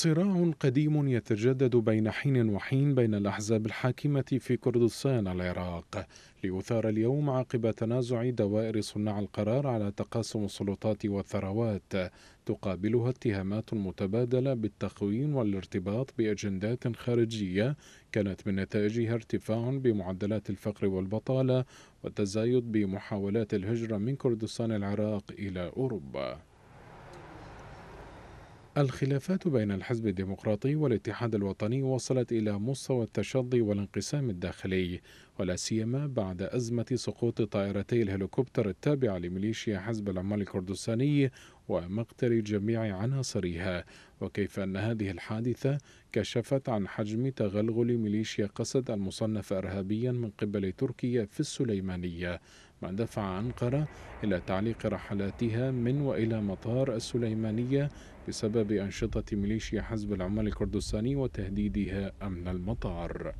صراع قديم يتجدد بين حين وحين بين الأحزاب الحاكمة في كردستان العراق ليثار اليوم عقب تنازع دوائر صناع القرار على تقاسم السلطات والثروات تقابلها اتهامات متبادلة بالتخوين والارتباط بأجندات خارجية كانت من نتائجها ارتفاع بمعدلات الفقر والبطالة وتزايد بمحاولات الهجرة من كردستان العراق إلى أوروبا الخلافات بين الحزب الديمقراطي والاتحاد الوطني وصلت إلى مستوى التشظي والانقسام الداخلي ولا سيما بعد أزمة سقوط طائرتي الهليكوبتر التابعة لميليشيا حزب العمال الكردستاني ومقتل جميع عناصرها وكيف أن هذه الحادثة كشفت عن حجم تغلغل ميليشيا قسد المصنفة إرهابيا من قبل تركيا في السليمانية ما دفع أنقرة إلى تعليق رحلاتها من وإلى مطار السليمانية بسبب أنشطة ميليشيا حزب العمال الكردستاني وتهديدها أمن المطار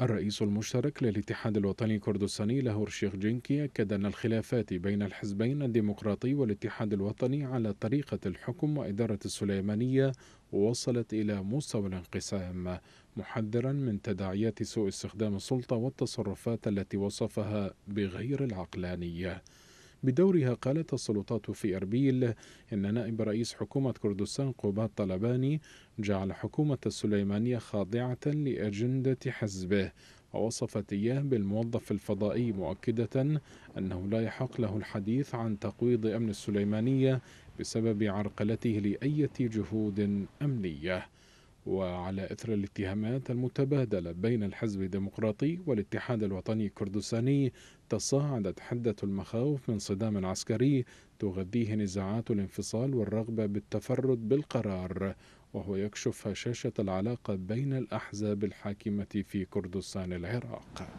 الرئيس المشترك للاتحاد الوطني الكردستاني لاهور شيخ جينكي أكد أن الخلافات بين الحزبين الديمقراطي والاتحاد الوطني على طريقة الحكم وإدارة السليمانية وصلت إلى مستوى الانقسام محذرا من تداعيات سوء استخدام السلطة والتصرفات التي وصفها بغير العقلانية بدورها قالت السلطات في أربيل إن نائب رئيس حكومة كردستان قوبات طلباني جعل حكومة السليمانية خاضعة لأجندة حزبه ووصفت إياه بالموظف الفضائي مؤكدة أنه لا يحق له الحديث عن تقويض أمن السليمانية بسبب عرقلته لأية جهود أمنية وعلى إثر الاتهامات المتبادلة بين الحزب الديمقراطي والاتحاد الوطني الكردستاني تصاعدت حدة المخاوف من صدام عسكري تغذيه نزاعات الانفصال والرغبة بالتفرد بالقرار وهو يكشف هشاشة العلاقة بين الأحزاب الحاكمة في كردستان العراق